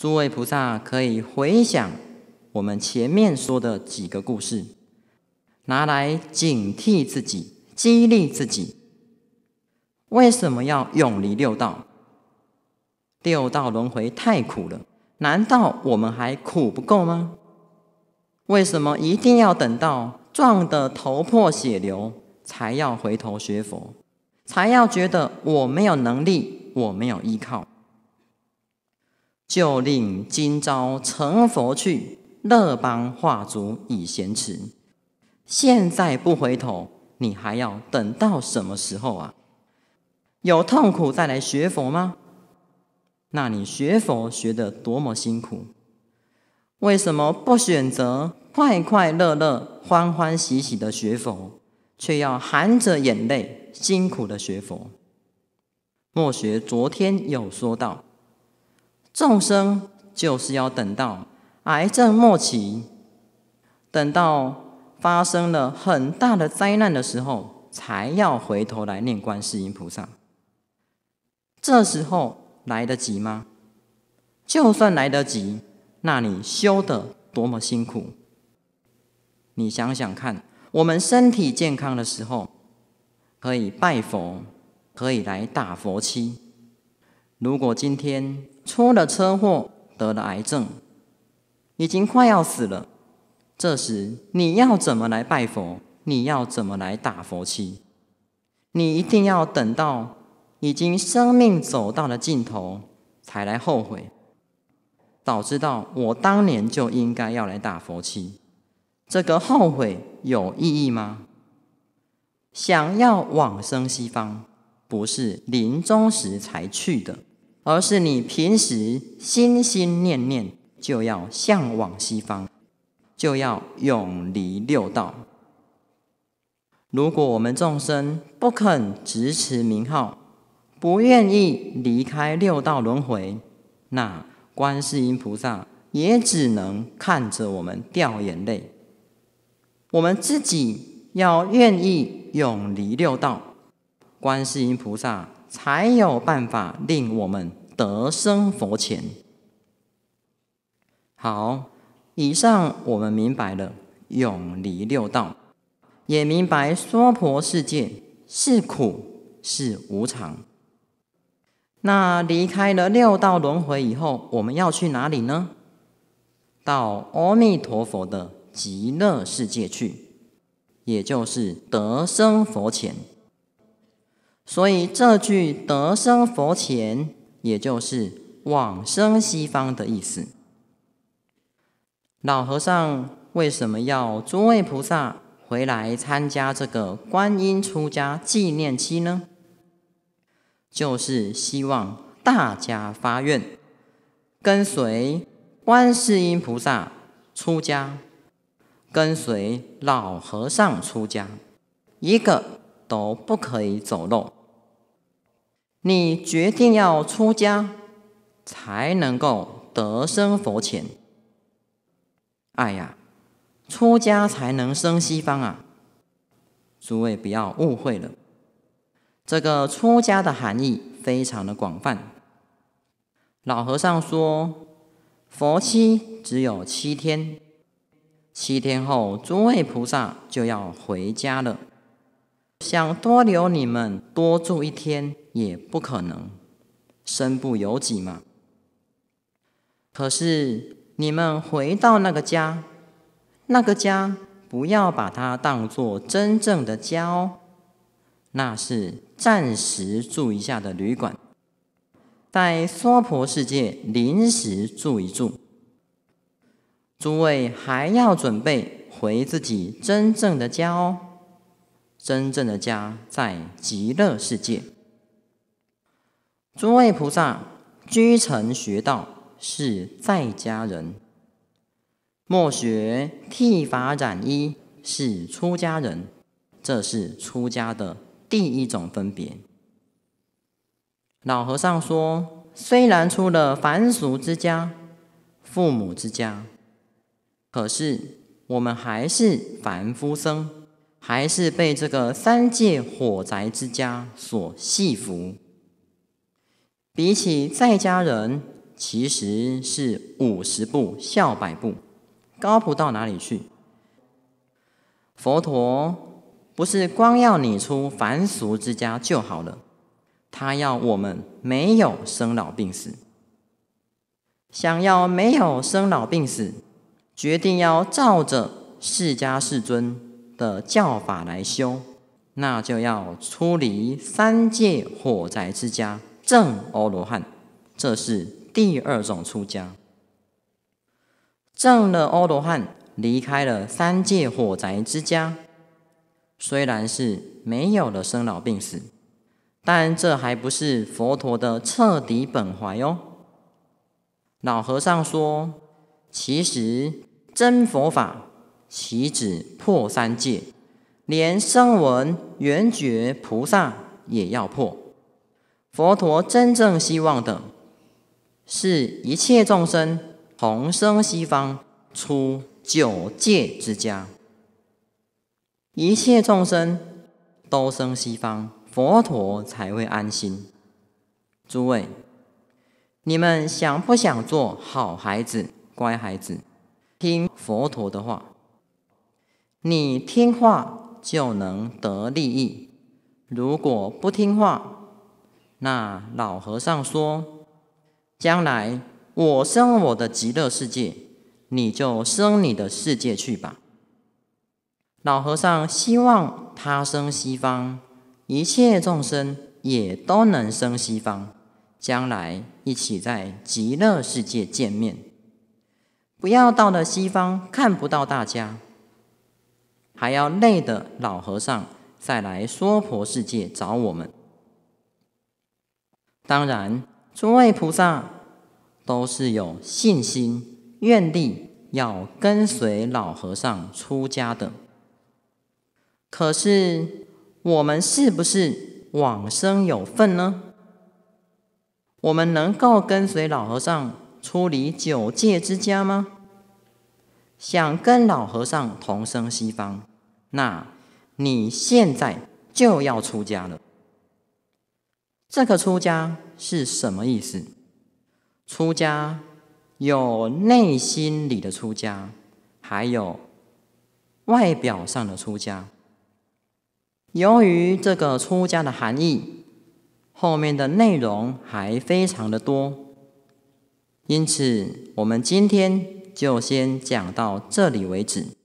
诸位菩萨可以回想我们前面说的几个故事，拿来警惕自己、激励自己。为什么要永离六道？六道轮回太苦了，难道我们还苦不够吗？为什么一定要等到撞得头破血流，才要回头学佛，才要觉得我没有能力，我没有依靠？就令今朝成佛去，乐邦化足以贤持。现在不回头，你还要等到什么时候啊？有痛苦再来学佛吗？那你学佛学得多么辛苦？为什么不选择快快乐乐、欢欢喜喜的学佛，却要含着眼泪辛苦的学佛？莫学昨天有说到。众生就是要等到癌症末期，等到发生了很大的灾难的时候，才要回头来念观世音菩萨。这时候来得及吗？就算来得及，那你修得多么辛苦？你想想看，我们身体健康的时候，可以拜佛，可以来打佛七。如果今天出了车祸，得了癌症，已经快要死了，这时你要怎么来拜佛？你要怎么来打佛七？你一定要等到已经生命走到了尽头，才来后悔，早知道我当年就应该要来打佛七，这个后悔有意义吗？想要往生西方，不是临终时才去的。而是你平时心心念念就要向往西方，就要永离六道。如果我们众生不肯直持名号，不愿意离开六道轮回，那观世音菩萨也只能看着我们掉眼泪。我们自己要愿意永离六道，观世音菩萨才有办法令我们。得生佛前。好，以上我们明白了永离六道，也明白娑婆世界是苦是无常。那离开了六道轮回以后，我们要去哪里呢？到阿弥陀佛的极乐世界去，也就是得生佛前。所以这句“得生佛前”。也就是往生西方的意思。老和尚为什么要诸位菩萨回来参加这个观音出家纪念期呢？就是希望大家发愿，跟随观世音菩萨出家，跟随老和尚出家，一个都不可以走漏。你决定要出家，才能够得生佛前。哎呀，出家才能生西方啊！诸位不要误会了，这个出家的含义非常的广泛。老和尚说，佛期只有七天，七天后诸位菩萨就要回家了。想多留你们多住一天也不可能，身不由己嘛。可是你们回到那个家，那个家不要把它当做真正的家哦，那是暂时住一下的旅馆，在娑婆世界临时住一住。诸位还要准备回自己真正的家哦。真正的家在极乐世界。诸位菩萨居尘学道是在家人，莫学剃发染衣是出家人。这是出家的第一种分别。老和尚说，虽然出了凡俗之家、父母之家，可是我们还是凡夫僧。还是被这个三界火宅之家所戏服。比起在家人，其实是五十步笑百步，高不到哪里去。佛陀不是光要你出凡俗之家就好了，他要我们没有生老病死。想要没有生老病死，决定要照着释迦世尊。的教法来修，那就要出离三界火宅之家，正阿罗汉，这是第二种出家。正了阿罗汉，离开了三界火宅之家，虽然是没有了生老病死，但这还不是佛陀的彻底本怀哦。老和尚说，其实真佛法。岂止破三界，连声闻缘觉、菩萨也要破。佛陀真正希望的，是一切众生同生西方，出九界之家。一切众生都生西方，佛陀才会安心。诸位，你们想不想做好孩子、乖孩子，听佛陀的话？你听话就能得利益，如果不听话，那老和尚说：“将来我生我的极乐世界，你就生你的世界去吧。”老和尚希望他生西方，一切众生也都能生西方，将来一起在极乐世界见面。不要到了西方看不到大家。还要累的老和尚再来娑婆世界找我们。当然，诸位菩萨都是有信心、愿力要跟随老和尚出家的。可是，我们是不是往生有份呢？我们能够跟随老和尚出离九界之家吗？想跟老和尚同生西方？那，你现在就要出家了。这个出家是什么意思？出家有内心里的出家，还有外表上的出家。由于这个出家的含义，后面的内容还非常的多，因此我们今天就先讲到这里为止。